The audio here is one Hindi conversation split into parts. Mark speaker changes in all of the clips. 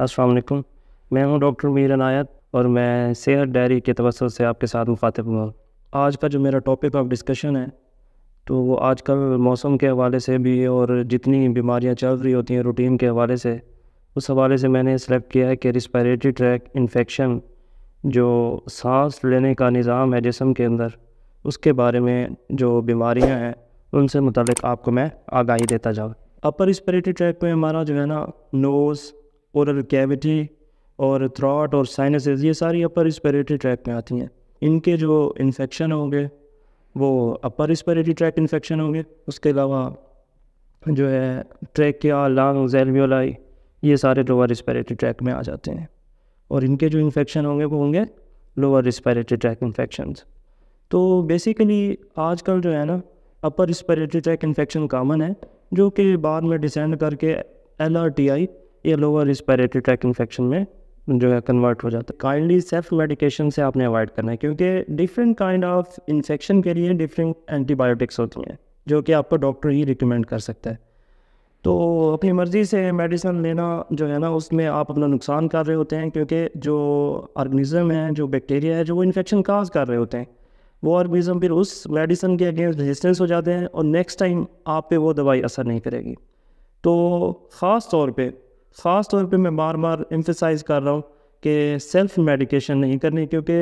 Speaker 1: असलकुम मैं हूं डॉक्टर मीर अनायत और मैं सेहत डायरी के तवसत से आपके साथ मुखातिब हुआ आज का जो मेरा टॉपिक ऑफ डिस्कशन है तो वो आजकल मौसम के हवाले से भी और जितनी बीमारियां चल रही होती हैं रूटीन के हवाले से उस हवाले से मैंने सेलेक्ट किया है कि रिस्पायरेटरी ट्रैक इन्फेक्शन जो सांस लेने का निज़ाम है जिसम के अंदर उसके बारे में जो बीमारियाँ हैं उनसे मतलब आपको मैं आगाही देता जाऊँ अपर रिस्पायरेटरी ट्रैक में हमारा जो है ना नोज़ औरल कैविटी और थ्रॉट और साइनसेस ये सारी अपर रिस्पेरेटरी ट्रैक में आती हैं इनके जो इन्फेक्शन होंगे वो अपर रिस्पेरेटरी ट्रैक इन्फेक्शन होंगे उसके अलावा जो है ट्रैकिया लांग एलवियोलाई ये सारे लोअर रिस्पेरेटरी ट्रैक में आ जाते हैं और इनके जो इन्फेक्शन होंगे वो होंगे लोअर रिस्पेरेटरी ट्रैक इन्फेक्शन तो बेसिकली आजकल जो है ना upper respiratory tract infection common है जो कि बाद में डिसेंड करके एल आर टी आई ये लोअर रिस्पायरेटरी ट्रैक इन्फेक्शन में जो है कन्वर्ट हो जाता है काइंडली सेल्फ मेडिकेशन से आपने अवॉइड करना है क्योंकि डिफरेंट काइंड ऑफ इन्फेक्शन के लिए डिफरेंट एंटीबायोटिक्स होती हैं जो कि आपको डॉक्टर ही रिकमेंड कर सकता है तो अपनी मर्ज़ी से मेडिसिन लेना जो है ना उसमें आप अपना नुकसान कर रहे होते हैं क्योंकि जो ऑर्गेनिज्म है जो बैक्टीरिया है जो वो इन्फेक्शन काज कर रहे होते हैं वो ऑर्गेनिज्म फिर उस मेडिसिन के अगेंस्ट रेजिस्टेंस हो जाते हैं और नेक्स्ट टाइम आप पे वो दवाई असर नहीं करेगी तो ख़ास तौर पर ख़ास तौर पे मैं बार बार एम्फेसाइज कर रहा हूँ कि सेल्फ मेडिकेशन नहीं करनी क्योंकि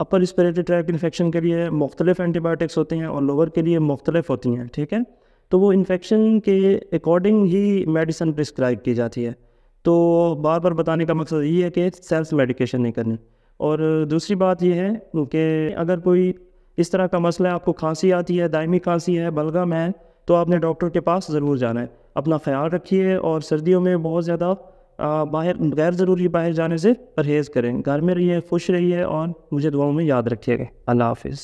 Speaker 1: अपर स्परेटरी ट्रैक इन्फेक्शन के लिए मुख्तलिफ एंटीबायोटिक्स होते हैं और लोअर के लिए मुख्तलिफ होती हैं ठीक है तो वो इन्फेक्शन के अकॉर्डिंग ही मेडिसन प्रिस्क्राइब की जाती है तो बार बार बताने का मकसद ये है कि सेल्फ मेडिकेशन नहीं करनी और दूसरी बात यह है कि अगर कोई इस तरह का मसला है आपको खांसी आती है दायमी खांसी है बलगम है तो आपने डॉक्टर के पास ज़रूर जाना है अपना ख्याल रखिए और सर्दियों में बहुत ज़्यादा बाहर गैर ज़रूरी बाहर जाने से परहेज़ करें घर में रहिए खुश रहिए और मुझे दुआओं में याद रखिएगा अल्लाह हाफिज़